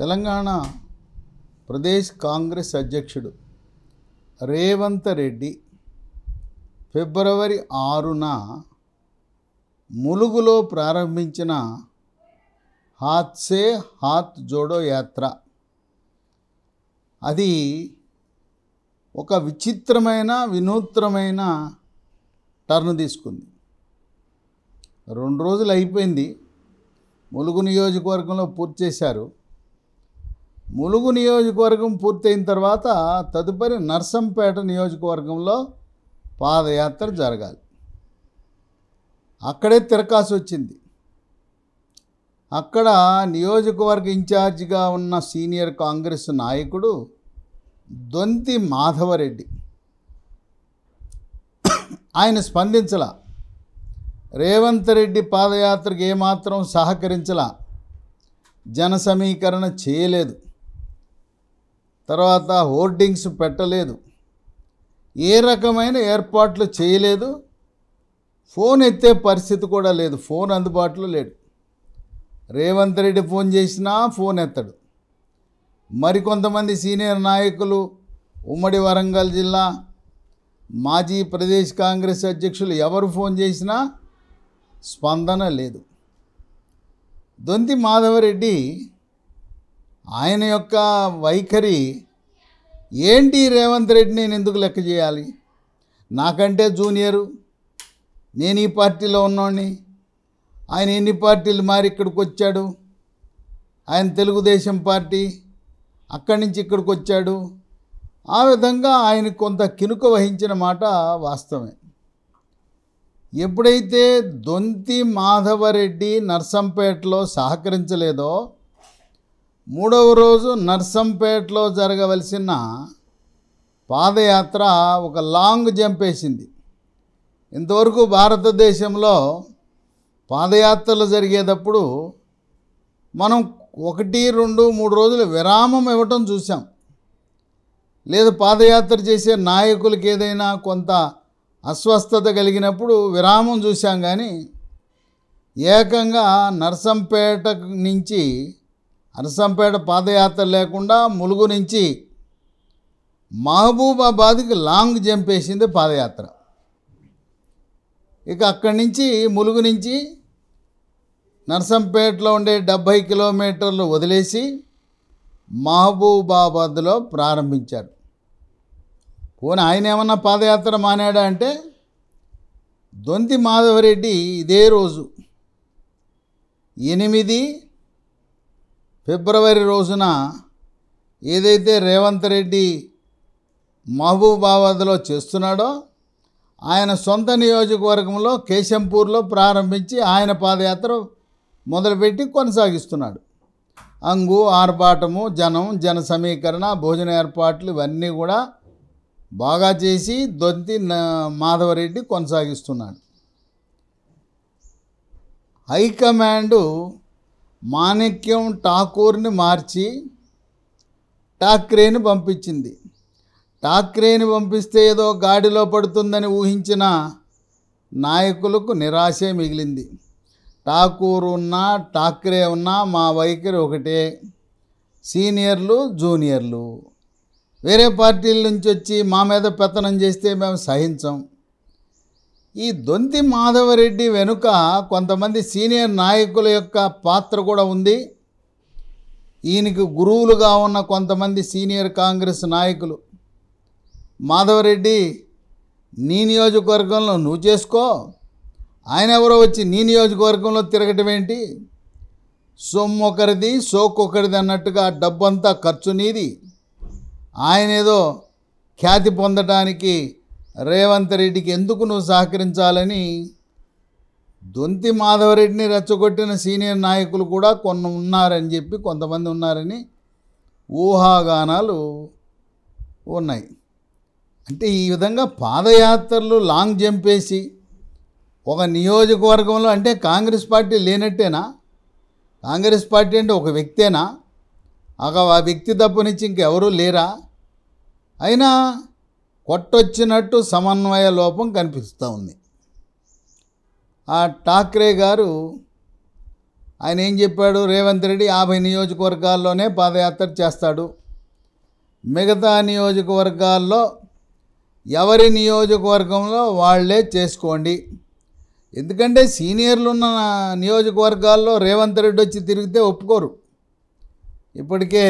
తెలంగాణ ప్రదేశ్ కాంగ్రెస్ అధ్యక్షుడు రేవంత్ రెడ్డి ఫిబ్రవరి ఆరున ములుగులో ప్రారంభించిన హాత్సే హాత్ జోడో యాత్ర అది ఒక విచిత్రమైన వినూత్నమైన టర్న్ తీసుకుంది రెండు రోజులు అయిపోయింది ములుగు నియోజకవర్గంలో పూర్తి చేశారు ములుగు నియోజకవర్గం పూర్తయిన తర్వాత తదుపరి నర్సంపేట నియోజకవర్గంలో పాదయాత్ర జరగాలి అక్కడే తిరకాసు వచ్చింది అక్కడ నియోజకవర్గ ఇన్ఛార్జిగా ఉన్న సీనియర్ కాంగ్రెస్ నాయకుడు దొంతి మాధవరెడ్డి ఆయన స్పందించల రేవంత్ రెడ్డి పాదయాత్రకు ఏమాత్రం సహకరించలా జన సమీకరణ చేయలేదు తర్వాత హోర్డింగ్స్ పెట్టలేదు ఏ రకమైన ఏర్పాట్లు చేయలేదు ఫోన్ ఎత్తే పరిస్థితి కూడా లేదు ఫోన్ అందుబాటులో లేడు రేవంత్ రెడ్డి ఫోన్ చేసినా ఫోన్ ఎత్తడు మరికొంతమంది సీనియర్ నాయకులు ఉమ్మడి వరంగల్ జిల్లా మాజీ ప్రదేశ్ కాంగ్రెస్ అధ్యక్షులు ఎవరు ఫోన్ చేసినా స్పందన లేదు దొంతి మాధవరెడ్డి ఆయన యొక్క వైఖరి ఏంటి రేవంత్ రెడ్డి నేను ఎందుకు లెక్క చేయాలి నాకంటే జూనియరు నేను ఈ పార్టీలో ఉన్నోడిని ఆయన ఎన్ని పార్టీలు మారి ఇక్కడికి వచ్చాడు ఆయన తెలుగుదేశం పార్టీ అక్కడి నుంచి ఇక్కడికి వచ్చాడు ఆ విధంగా ఆయన కొంత కినుక వహించిన మాట వాస్తవమే ఎప్పుడైతే దొంతి మాధవరెడ్డి నర్సంపేటలో సహకరించలేదో మూడవ రోజు నర్సంపేటలో జరగవలసిన పాదయాత్ర ఒక లాంగ్ జంప్ వేసింది ఇంతవరకు భారతదేశంలో పాదయాత్రలు జరిగేటప్పుడు మనం ఒకటి రెండు మూడు రోజులు విరామం ఇవ్వటం చూసాం లేదు పాదయాత్ర చేసే నాయకులకి ఏదైనా కొంత అస్వస్థత కలిగినప్పుడు విరామం చూసాం కానీ ఏకంగా నర్సంపేట నుంచి అరసంపేట పాదయాత్ర లేకుండా ములుగు నుంచి మహబూబాబాద్కి లాంగ్ జంప్ వేసింది పాదయాత్ర ఇక అక్కడి నుంచి ములుగు నుంచి నర్సంపేటలో ఉండే డెబ్భై కిలోమీటర్లు వదిలేసి మహబూబాబాద్లో ప్రారంభించారు పోనీ ఆయన ఏమన్నా పాదయాత్ర మానాడా అంటే దొంతి మాధవరెడ్డి ఇదే రోజు ఎనిమిది ఫిబ్రవరి రోజున ఏదైతే రేవంత్ రెడ్డి మహబూబాబాద్లో చేస్తున్నాడో ఆయన సొంత నియోజకవర్గంలో కేశంపూర్లో ప్రారంభించి ఆయన పాదయాత్ర మొదలుపెట్టి కొనసాగిస్తున్నాడు అంగు ఆర్భాటము జనం జన సమీకరణ భోజన ఏర్పాట్లు ఇవన్నీ కూడా బాగా చేసి దొంతి మాధవరెడ్డి కొనసాగిస్తున్నాడు హైకమాండు మాణిక్యం ఠాకూర్ని మార్చి ఠాక్రేని పంపించింది ఠాక్రేని పంపిస్తే ఏదో గాడిలో పడుతుందని ఊహించిన నాయకులకు నిరాశే మిగిలింది ఠాకూర్ ఉన్నా ఠాక్రే ఉన్నా మా వైఖరి ఒకటే సీనియర్లు జూనియర్లు వేరే పార్టీల నుంచి వచ్చి మా మీద పెత్తనం చేస్తే మేము సహించం ఈ దొంతి మాధవరెడ్డి వెనుక కొంతమంది సీనియర్ నాయకుల యొక్క పాత్ర కూడా ఉంది ఈయనకి గురువులుగా ఉన్న కొంతమంది సీనియర్ కాంగ్రెస్ నాయకులు మాధవరెడ్డి నీ నియోజకవర్గంలో నువ్వు చేసుకో ఆయన ఎవరో వచ్చి నీ నియోజకవర్గంలో తిరగటం ఏంటి సొమ్ము ఒకరిది ఒకరిది అన్నట్టుగా డబ్బంతా ఖర్చు నీది ఆయన ఏదో ఖ్యాతి పొందడానికి రేవంత్ రెడ్డికి ఎందుకు నువ్వు సహకరించాలని దొంతి మాధవరెడ్డిని రెచ్చగొట్టిన సీనియర్ నాయకులు కూడా కొన్ని ఉన్నారని చెప్పి కొంతమంది ఉన్నారని ఊహాగానాలు ఉన్నాయి అంటే ఈ విధంగా పాదయాత్రలు లాంగ్ జంప్ వేసి ఒక నియోజకవర్గంలో అంటే కాంగ్రెస్ పార్టీ లేనట్టేనా కాంగ్రెస్ పార్టీ అంటే ఒక వ్యక్తేనా ఆ వ్యక్తి తప్పనిచ్చి ఇంకెవరూ లేరా అయినా పొట్టొచ్చినట్టు సమన్వయ లోపం కనిపిస్తూ ఉంది ఆ ఠాక్రే గారు ఆయన ఏం చెప్పాడు రేవంత్ రెడ్డి యాభై నియోజకవర్గాల్లోనే పాదయాత్ర చేస్తాడు మిగతా నియోజకవర్గాల్లో ఎవరి నియోజకవర్గంలో వాళ్లే చేసుకోండి ఎందుకంటే సీనియర్లు ఉన్న నియోజకవర్గాల్లో రేవంత్ రెడ్డి వచ్చి తిరిగితే ఒప్పుకోరు ఇప్పటికే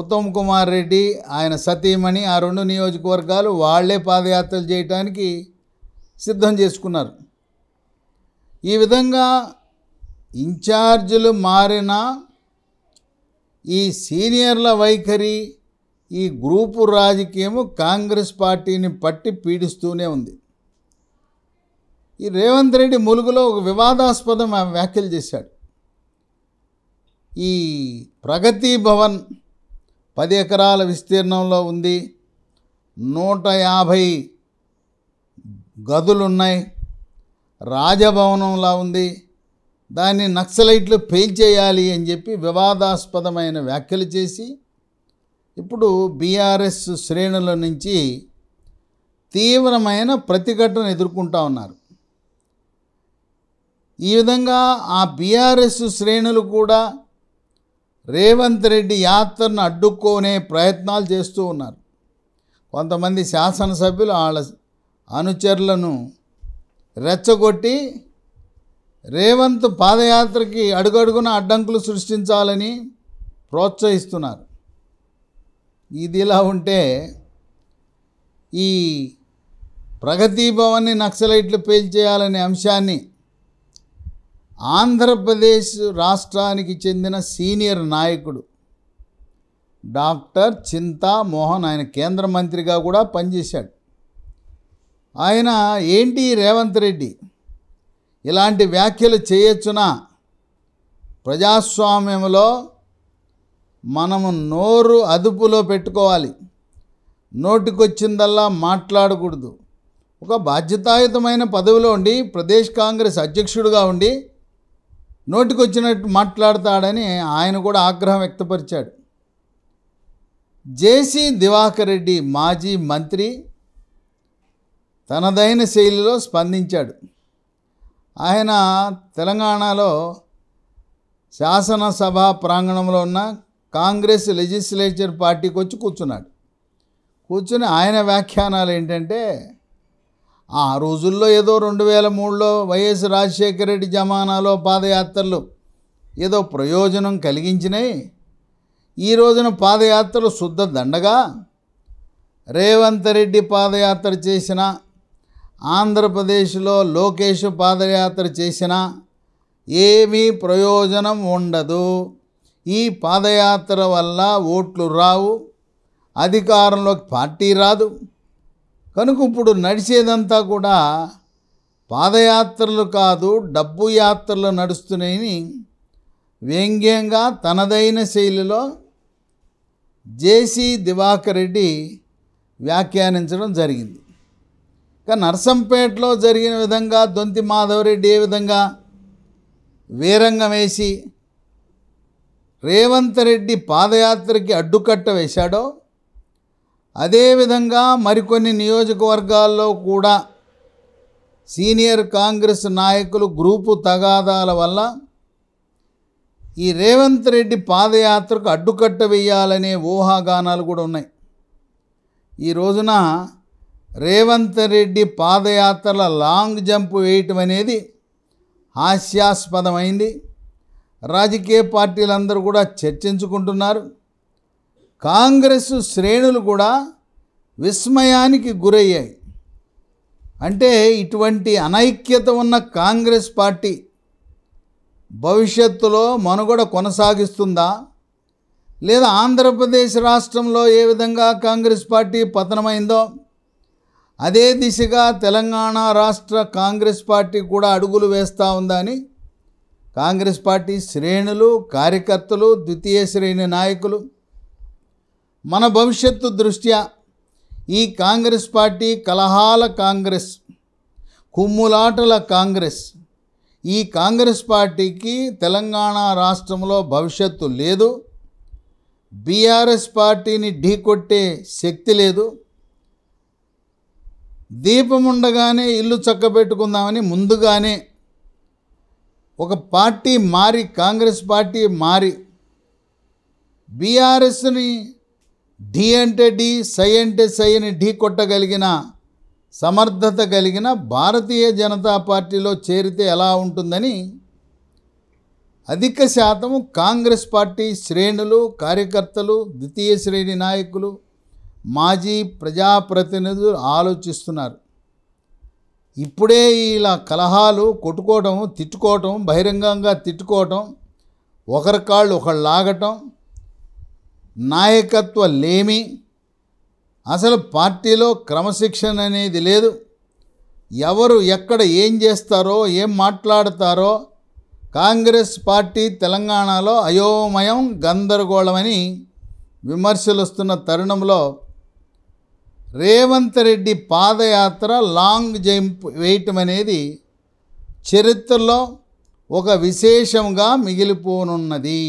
ఉత్తమ్ కుమార్ రెడ్డి ఆయన సతీమణి ఆ రెండు నియోజకవర్గాలు వాళ్లే పాదయాత్రలు చేయటానికి సిద్ధం చేసుకున్నారు ఈ విధంగా ఇన్ఛార్జీలు మారిన ఈ సీనియర్ల వైఖరి ఈ గ్రూపు రాజకీయము కాంగ్రెస్ పార్టీని పట్టి పీడిస్తూనే ఉంది ఈ రేవంత్ రెడ్డి ములుగులో ఒక వివాదాస్పదం వ్యాఖ్యలు చేశాడు ఈ ప్రగతి భవన్ పది ఎకరాల విస్తీర్ణంలో ఉంది నూట యాభై గదులున్నాయి రాజభవనంలా ఉంది దాన్ని నక్సలైట్లు పేల్చేయాలి అని చెప్పి వివాదాస్పదమైన వ్యాఖ్యలు చేసి ఇప్పుడు బీఆర్ఎస్ శ్రేణుల నుంచి తీవ్రమైన ప్రతిఘటన ఎదుర్కొంటా ఉన్నారు ఈ విధంగా ఆ బీఆర్ఎస్ శ్రేణులు కూడా రేవంత్ రెడ్డి యాత్రను అడ్డుకునే ప్రయత్నాలు చేస్తూ ఉన్నారు కొంతమంది శాసనసభ్యులు వాళ్ళ అనుచరులను రెచ్చగొట్టి రేవంత్ పాదయాత్రకి అడుగడుగున అడ్డంకులు సృష్టించాలని ప్రోత్సహిస్తున్నారు ఇది ఇలా ఉంటే ఈ ప్రగతి భవన్ని నక్సలైట్లు పేల్చేయాలనే అంశాన్ని ఆంధ్రప్రదేశ్ రాష్ట్రానికి చెందిన సీనియర్ నాయకుడు డాక్టర్ చింతా మోహన్ ఆయన కేంద్ర మంత్రిగా కూడా పనిచేశాడు ఆయన ఏంటి రేవంత్ రెడ్డి ఇలాంటి వ్యాఖ్యలు చేయొచ్చునా ప్రజాస్వామ్యంలో మనము నోరు అదుపులో పెట్టుకోవాలి నోటికొచ్చిందల్లా మాట్లాడకూడదు ఒక బాధ్యతాయుతమైన పదవిలో ఉండి ప్రదేశ్ కాంగ్రెస్ అధ్యక్షుడిగా ఉండి నోటికొచ్చినట్టు మాట్లాడతాడని ఆయన కూడా ఆగ్రహం వ్యక్తపరిచాడు జేసీ దివాకర్ రెడ్డి మాజీ మంత్రి తనదైన శైలిలో స్పందించాడు ఆయన తెలంగాణలో శాసనసభ ప్రాంగణంలో ఉన్న కాంగ్రెస్ లెజిస్లేచర్ పార్టీకి వచ్చి కూర్చున్నాడు కూర్చుని ఆయన వ్యాఖ్యానాలు ఏంటంటే ఆ రోజుల్లో ఏదో రెండు వేల మూడులో వైఎస్ రాజశేఖర రెడ్డి జమానాలో పాదయాత్రలు ఏదో ప్రయోజనం కలిగించినాయి ఈ రోజున పాదయాత్రలు శుద్ధ దండగా రేవంత్ రెడ్డి పాదయాత్ర చేసిన ఆంధ్రప్రదేశ్లో లోకేష్ పాదయాత్ర చేసిన ఏమీ ప్రయోజనం ఉండదు ఈ పాదయాత్ర వల్ల ఓట్లు రావు అధికారంలోకి పార్టీ రాదు కనుక ఇప్పుడు నడిచేదంతా కూడా పాదయాత్రలు కాదు డబ్బు యాత్రలు నడుస్తున్నాయని వ్యంగ్యంగా తనదైన శైలిలో జేసీ దివాకర్ రెడ్డి వ్యాఖ్యానించడం జరిగింది ఇక నర్సంపేటలో జరిగిన విధంగా దొంతి మాధవరెడ్డి ఏ విధంగా వీరంగం వేసి రేవంత్ రెడ్డి పాదయాత్రకి అడ్డుకట్ట వేశాడో అదేవిధంగా మరికొన్ని నియోజకవర్గాల్లో కూడా సీనియర్ కాంగ్రెస్ నాయకులు గ్రూపు తగాదాల వల్ల ఈ రేవంత్ రెడ్డి పాదయాత్రకు అడ్డుకట్ట వేయాలనే ఊహాగానాలు కూడా ఉన్నాయి ఈ రోజున రేవంత్ రెడ్డి పాదయాత్రల లాంగ్ జంప్ వేయటం అనేది హాస్యాస్పదమైంది రాజకీయ పార్టీలందరూ కూడా చర్చించుకుంటున్నారు కాంగ్రెస్ శ్రేణులు కూడా విస్మయానికి గురయ్యాయి అంటే ఇటువంటి అనైక్యత ఉన్న కాంగ్రెస్ పార్టీ భవిష్యత్తులో మనుగడ కొనసాగిస్తుందా లేదా ఆంధ్రప్రదేశ్ రాష్ట్రంలో ఏ విధంగా కాంగ్రెస్ పార్టీ పతనమైందో అదే దిశగా తెలంగాణ రాష్ట్ర కాంగ్రెస్ పార్టీ కూడా అడుగులు వేస్తూ ఉందని కాంగ్రెస్ పార్టీ శ్రేణులు కార్యకర్తలు ద్వితీయ శ్రేణి నాయకులు మన భవిష్యత్తు దృష్ట్యా ఈ కాంగ్రెస్ పార్టీ కలహాల కాంగ్రెస్ కుమ్ములాటల కాంగ్రెస్ ఈ కాంగ్రెస్ పార్టీకి తెలంగాణ రాష్ట్రంలో భవిష్యత్తు లేదు బీఆర్ఎస్ పార్టీని ఢీకొట్టే శక్తి లేదు దీపం ఉండగానే ఇల్లు చక్కబెట్టుకుందామని ముందుగానే ఒక పార్టీ మారి కాంగ్రెస్ పార్టీ మారి బీఆర్ఎస్ని డి అంటే డి సై అంటే సై అని ఢీ కొట్టగలిగిన సమర్థత కలిగిన భారతీయ జనతా పార్టీలో చేరితే ఎలా ఉంటుందని అధిక శాతము కాంగ్రెస్ పార్టీ శ్రేణులు కార్యకర్తలు ద్వితీయ శ్రేణి నాయకులు మాజీ ప్రజాప్రతినిధులు ఆలోచిస్తున్నారు ఇప్పుడే ఇలా కలహాలు కొట్టుకోవటం తిట్టుకోవటం బహిరంగంగా తిట్టుకోవటం ఒకరి కాళ్ళు ఒకళ్ళు లాగటం నాయకత్వ లేమి అసలు పార్టీలో క్రమశిక్షణ అనేది లేదు ఎవరు ఎక్కడ ఏం చేస్తారో ఏం మాట్లాడతారో కాంగ్రెస్ పార్టీ తెలంగాణలో అయోమయం గందరగోళమని విమర్శలు వస్తున్న తరుణంలో రేవంత్ రెడ్డి పాదయాత్ర లాంగ్ జంప్ వేయటం అనేది చరిత్రలో ఒక విశేషంగా మిగిలిపోనున్నది